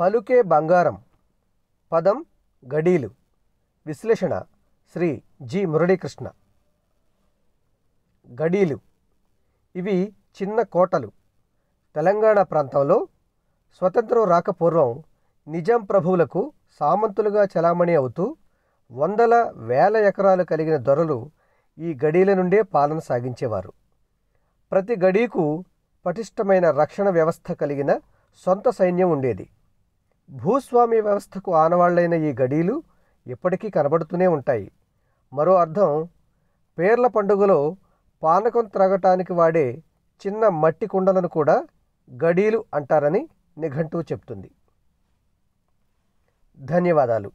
పలుకే బంగారం పదం గడీలు విశ్లేషణ శ్రీ జి మురళీకృష్ణ గడీలు ఇవి చిన్న కోటలు తెలంగాణ ప్రాంతంలో స్వతంత్రం రాకపూర్వం నిజాం ప్రభువులకు సామంతులుగా చలామణి అవుతూ వందల వేల ఎకరాలు కలిగిన దొరలు ఈ గడీల నుండే పాలన సాగించేవారు ప్రతి గడీకు పటిష్టమైన రక్షణ వ్యవస్థ కలిగిన సొంత సైన్యం ఉండేది భూస్వామ్య వ్యవస్థకు ఆనవాళ్లైన ఈ గడీలు ఇప్పటికీ కనబడుతూనే ఉంటాయి మరో అర్థం పేర్ల పండుగలో పానకం త్రాగటానికి వాడే చిన్న మట్టి కుండలను కూడా గడీలు అంటారని నిఘంటువు చెప్తుంది ధన్యవాదాలు